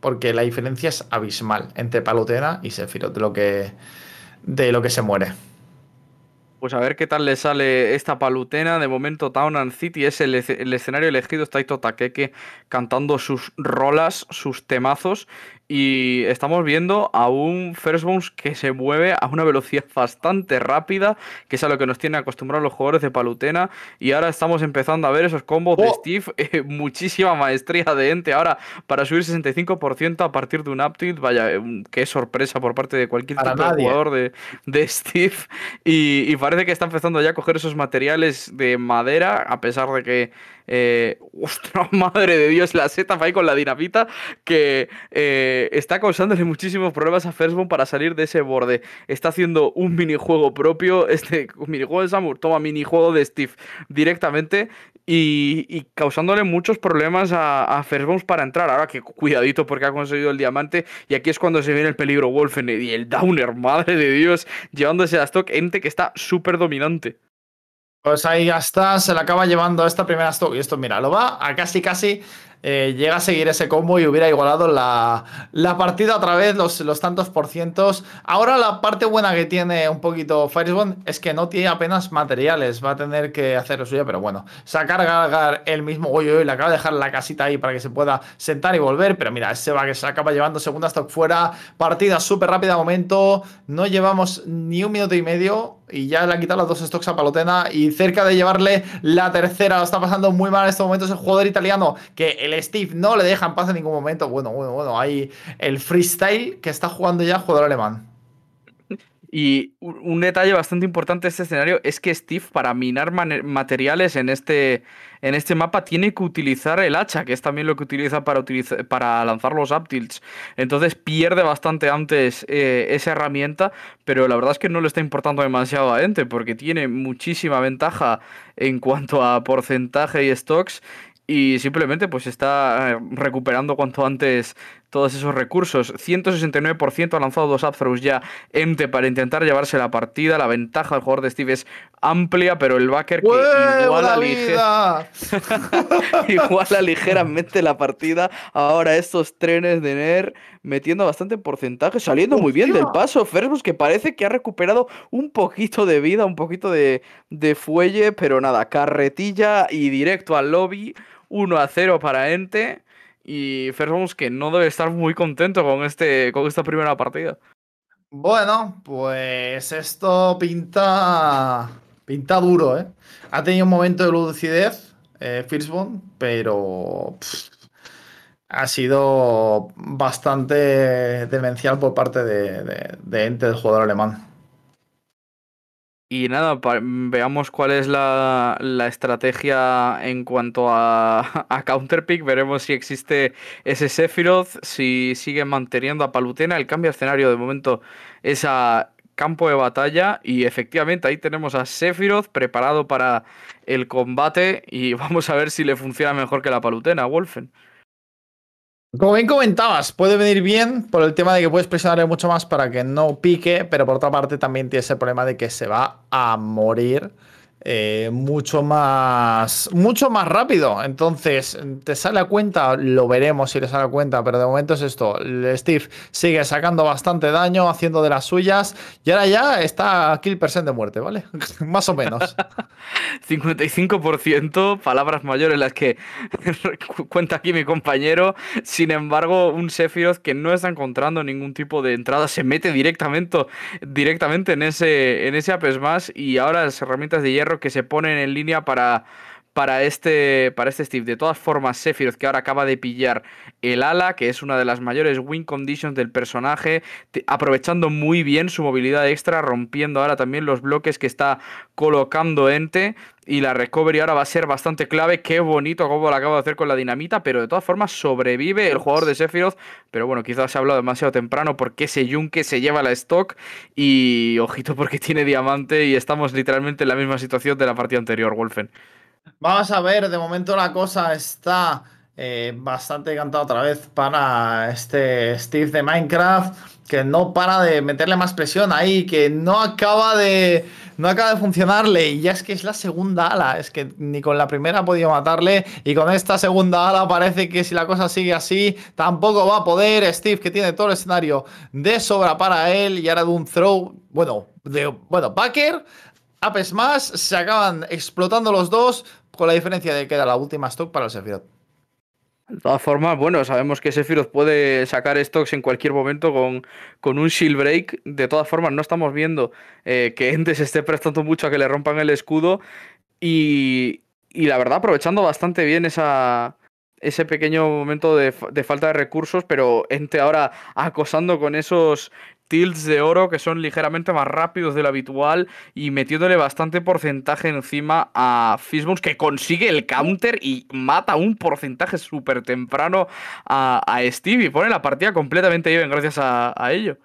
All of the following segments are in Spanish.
porque la diferencia es abismal entre Palutena y Sephiroth de lo que, de lo que se muere. Pues a ver qué tal le sale esta palutena. De momento, Town and City es el, escenario elegido. Está Ito Takeke cantando sus rolas, sus temazos y estamos viendo a un First Bounce que se mueve a una velocidad bastante rápida, que es a lo que nos tienen acostumbrados los jugadores de Palutena. Y ahora estamos empezando a ver esos combos de oh. Steve, eh, muchísima maestría de Ente ahora para subir 65% a partir de un update. Vaya, eh, qué sorpresa por parte de cualquier jugador de, Steve. Y, parece que está empezando ya a coger esos materiales de madera, a pesar de que eh, ostras, madre de Dios, la Z ahí con la dinamita que eh, está causándole muchísimos problemas a Firstborn para salir de ese borde. Está haciendo un minijuego propio, este minijuego de Samur, toma minijuego de Steve directamente y, causándole muchos problemas a, a para entrar. Ahora que cuidadito porque ha conseguido el diamante y aquí es cuando se viene el peligro Wolfen y el Downer, madre de Dios, llevándose a Stock, ente que está súper dominante. Pues ahí ya está, se la acaba llevando esta primera stock. Y esto, mira, lo va a casi, casi eh, llega a seguir ese combo y hubiera igualado la, partida otra vez, los, los, tantos por cientos. Ahora la parte buena que tiene un poquito Bond es que no tiene apenas materiales, va a tener que hacer lo suyo, pero bueno, sacar galgar el mismo hoyo y le acaba de dejar la casita ahí para que se pueda sentar y volver, pero mira, ese va que se acaba llevando segunda stock fuera, partida súper rápida momento, no llevamos ni un minuto y medio y ya le ha quitado las dos stocks a Palotena y cerca de llevarle la tercera, lo está pasando muy mal en estos momentos el jugador italiano que Steve no le deja en paz en ningún momento. Bueno, bueno, bueno, hay el freestyle que está jugando ya jugador alemán. Y un detalle bastante importante de este escenario es que Steve, para minar materiales en este, en este mapa, tiene que utilizar el hacha, que es también lo que utiliza para, para lanzar los uptilts. Entonces pierde bastante antes eh, esa herramienta, pero la verdad es que no le está importando demasiado a Ente, porque tiene muchísima ventaja en cuanto a porcentaje y stocks y simplemente pues está eh, recuperando cuanto antes todos esos recursos. 169% ha lanzado dos upthrows ya ente para intentar llevarse la partida. La ventaja del jugador de Steve es amplia, pero el backer que iguala, iguala ligeramente la partida. Ahora estos trenes de Ner metiendo bastante porcentaje, saliendo muy bien del paso. Ferbus que parece que ha recuperado un poquito de vida, un poquito de, de fuelle, pero nada, carretilla y directo al lobby. 1 a 0 para Ente. Y Ferrons que no debe estar muy contento con, este, con esta primera partida. Bueno, pues esto pinta. Pinta duro, ¿eh? Ha tenido un momento de lucidez, eh, pero. ha sido bastante demencial por parte de, de Ente, del jugador alemán. Y nada, mm, veamos cuál es la, estrategia en cuanto a, a Counterpick. Veremos si existe ese Sephiroth, si sigue manteniendo a Palutena. El cambio de escenario de momento es a campo de batalla. Y efectivamente ahí tenemos a Sephiroth preparado para el combate. Y vamos a ver si le funciona mejor que la Palutena, Wolfen. Como bien comentabas, puede venir bien por el tema de que puedes presionarle mucho más para que no pique, pero por otra parte también tiene ese problema de que se va a morir. Eh, mucho, más, mucho más rápido. Entonces, ¿te sale a cuenta? Lo veremos si le sale a cuenta, pero de momento es esto. Steve sigue sacando bastante daño, haciendo de las suyas, y ahora ya está kill percent de muerte, ¿vale? más o menos. 55%, palabras mayores las que cuenta aquí mi compañero. Sin embargo, un Sephiroth que no está encontrando ningún tipo de entrada, se mete directamente, directamente en ese, en ese apes más y ahora las herramientas de hierro que se ponen en línea para para este, para este Steve. De todas formas, Sephiroth, que ahora acaba de pillar el ala, que es una de las mayores win conditions del personaje, aprovechando muy bien su movilidad extra, rompiendo ahora también los bloques que está colocando Ente. Y la recovery ahora va a ser bastante clave. Qué bonito como lo acabo de hacer con la dinamita. Pero de todas formas sobrevive el jugador de Sephiroth. Pero bueno, quizás se ha hablado demasiado temprano porque ese yunque se lleva la stock. Y ojito porque tiene diamante. Y estamos literalmente en la misma situación de la partida anterior, Wolfen. Vamos a ver, de momento la cosa está eh, bastante encantada otra vez para este Steve de Minecraft, que no para de meterle más presión ahí, que no acaba de, no acaba de funcionarle. Y ya es que es la segunda ala, es que ni con la primera ha podido matarle. Y con esta segunda ala parece que si la cosa sigue así, tampoco va a poder. Steve, que tiene todo el escenario de sobra para él, y ahora de un throw, bueno, de, bueno, Packer Apes más, se acaban explotando los dos, con la diferencia de que queda la última stock para el Sephiroth. De todas formas, bueno, sabemos que Sephiroth puede sacar stocks en cualquier momento con, con un shield break. De todas formas, no estamos viendo eh, que Ente se esté prestando mucho a que le rompan el escudo. Y, la verdad, aprovechando bastante bien esa, ese pequeño momento de, de, falta de recursos, pero Ente ahora acosando con esos tilts de oro que son ligeramente más rápidos de lo habitual y metiéndole bastante porcentaje encima a Fishbones que consigue el counter y mata un porcentaje súper temprano a, Steve Y Pone la partida completamente even gracias a ello.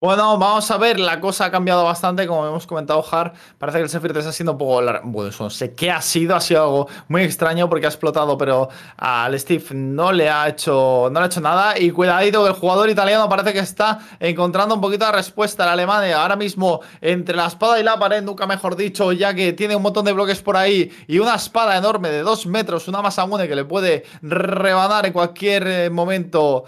Bueno, vamos a ver, la cosa ha cambiado bastante, como hemos comentado, Har, parece que el Sefirte está siendo un poco... Bueno, eso no sé qué ha sido, ha sido algo muy extraño porque ha explotado, pero al Steve no le ha hecho, no le ha hecho nada. Y cuidadito, el jugador italiano parece que está encontrando un poquito de respuesta al alemán. Eh, ahora mismo, entre la espada y la pared, nunca mejor dicho, ya que tiene un montón de bloques por ahí y una espada enorme de dos metros, una masa mune eh, que le puede rebanar en cualquier eh, momento,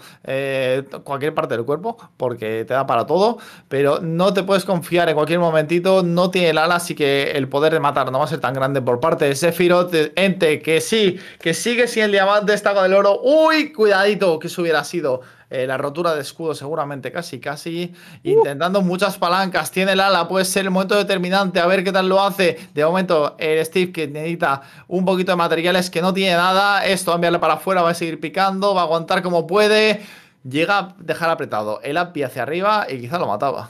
cualquier parte del cuerpo, porque te da para todo pero no te puedes confiar en cualquier momentito, no tiene el ala, así que el poder de matar no va a ser tan grande por parte de Sephiroth. Ente, que sí, que sigue sin el diamante, está con el oro. ¡Uy! Cuidadito, que eso hubiera sido. Eh, la rotura de escudo seguramente casi, casi, uh. intentando muchas palancas, tiene el ala, puede ser el momento determinante, a ver qué tal lo hace, de momento el Steve que necesita un poquito de materiales que no tiene nada, esto va a enviarle para afuera, va a seguir picando, va a aguantar como puede, llega a dejar apretado el API hacia arriba y quizá lo mataba.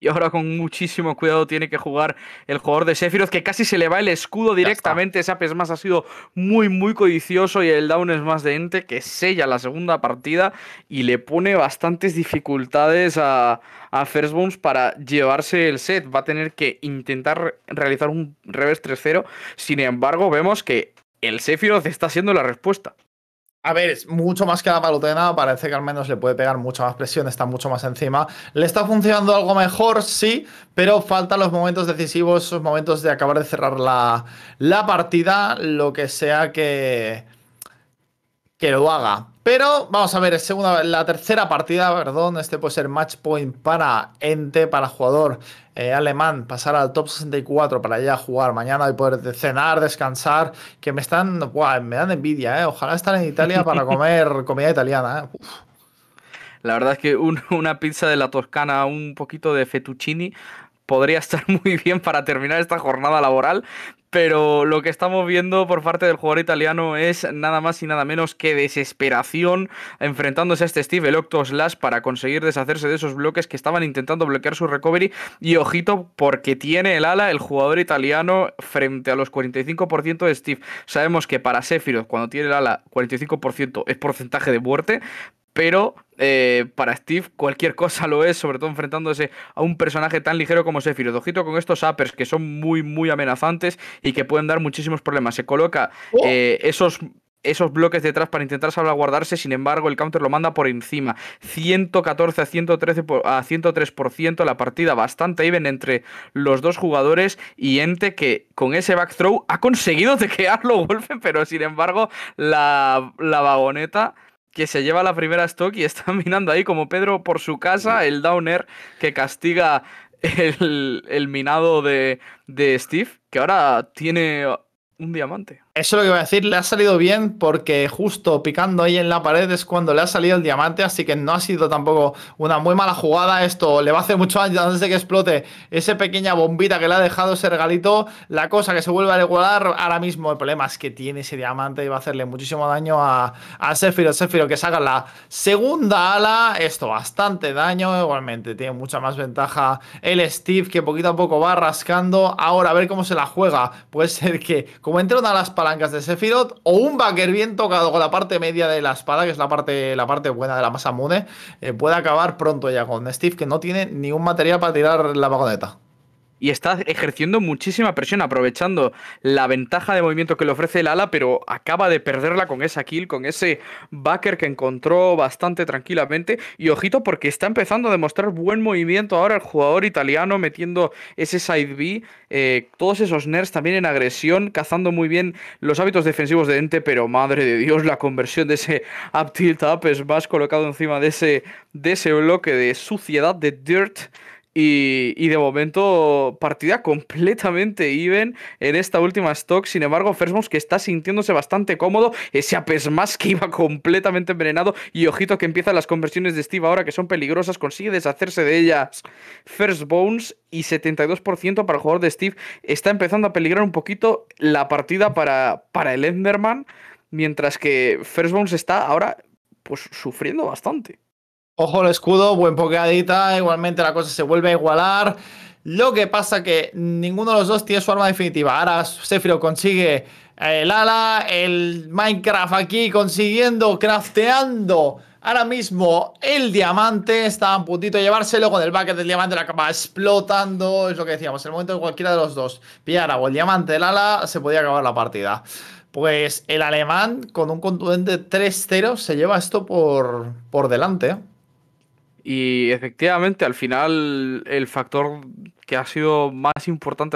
Y ahora con muchísimo cuidado tiene que jugar el jugador de Sephiroth, que casi se le va el escudo directamente. Ese es más ha sido muy, muy codicioso y el Down es más de Ente que sella la segunda partida y le pone bastantes dificultades a, a First para llevarse el set. Va a tener que intentar realizar un revés 3-0. Sin embargo, vemos que el Sephiroth está siendo la respuesta. A ver, es mucho más que la palutena, parece que al menos le puede pegar mucha más presión, está mucho más encima. Le está funcionando algo mejor, sí, pero faltan los momentos decisivos, esos momentos de acabar de cerrar la, la partida, lo que sea que que lo haga. Pero vamos a ver, segunda, la tercera partida, perdón, este puede ser match point para Ente, para jugador eh, alemán, pasar al top 64 para ya jugar mañana y poder cenar, descansar, que me están, me dan envidia, eh. ojalá estar en Italia para comer comida italiana. Eh. La verdad es que una pizza de la Toscana, un poquito de fettuccini, podría estar muy bien para terminar esta jornada laboral, pero lo que estamos viendo por parte del jugador italiano es nada más y nada menos que desesperación enfrentándose a este Steve, el Octoslash, para conseguir deshacerse de esos bloques que estaban intentando bloquear su recovery. Y ojito, porque tiene el ala el jugador italiano frente a los 45% de Steve. Sabemos que para Sephiroth, cuando tiene el ala, 45% es porcentaje de muerte, pero eh, para Steve cualquier cosa lo es, sobre todo enfrentándose a un personaje tan ligero como Sephiroth. Ojito con estos uppers que son muy, muy amenazantes y que pueden dar muchísimos problemas. Se coloca oh. eh, esos esos bloques detrás para intentar salvaguardarse, sin embargo el counter lo manda por encima. 114 a 113 a 103% la partida, bastante even entre los dos jugadores y Ente que con ese back throw ha conseguido tequearlo golpe, pero sin embargo la, la vagoneta que se lleva la primera stock y está minando ahí como Pedro por su casa el downer que castiga el, minado de, de Steve, que ahora tiene un diamante. Eso es lo que voy a decir, le ha salido bien porque justo picando ahí en la pared es cuando le ha salido el diamante, así que no ha sido tampoco una muy mala jugada esto. Le va a hacer mucho daño antes de que explote esa pequeña bombita que le ha dejado ese regalito. La cosa que se vuelve a regular ahora mismo, el problema es que tiene ese diamante y va a hacerle muchísimo daño a, a Sephiroth que saca la segunda ala, esto bastante daño, igualmente tiene mucha más ventaja el Steve que poquito a poco va rascando. Ahora a ver cómo se la juega, puede ser que como entre una de las de Sephiroth o un backer bien tocado con la parte media de la espada, que es la parte, la parte buena de la masa Mune, eh, puede acabar pronto ya con Steve, que no tiene ningún material para tirar la vagoneta y está ejerciendo muchísima presión, aprovechando la ventaja de movimiento que le ofrece el ala, pero acaba de perderla con esa kill, con ese backer que encontró bastante tranquilamente. Y ojito, porque está empezando a demostrar buen movimiento ahora el jugador italiano, metiendo ese side B, eh, todos esos nerfs también en agresión, cazando muy bien los hábitos defensivos de Ente, pero madre de Dios, la conversión de ese up tilt up es más colocado encima de ese, de ese bloque de suciedad, de dirt y, de momento, partida completamente even en esta última stock. Sin embargo, Bones que está sintiéndose bastante cómodo. Ese Apes más que iba completamente envenenado. Y ojito que empiezan las conversiones de Steve ahora que son peligrosas. Consigue deshacerse de ellas. First Bones y 72% para el jugador de Steve. Está empezando a peligrar un poquito la partida para, para el Enderman. Mientras que First Bones está ahora pues sufriendo bastante. Ojo al escudo, buen pokeadita. Igualmente la cosa se vuelve a igualar. Lo que pasa que ninguno de los dos tiene su arma definitiva. Ahora Zephyro consigue el ala, el Minecraft aquí consiguiendo, crafteando ahora mismo el diamante. Está a puntito de llevárselo con el bucket del diamante, la acaba explotando. Es lo que decíamos, el momento de cualquiera de los dos pillara o el diamante, del ala, se podía acabar la partida. Pues el alemán con un contundente 3-0 se lleva esto por, por delante. Y efectivamente, al final, el factor que ha sido más importante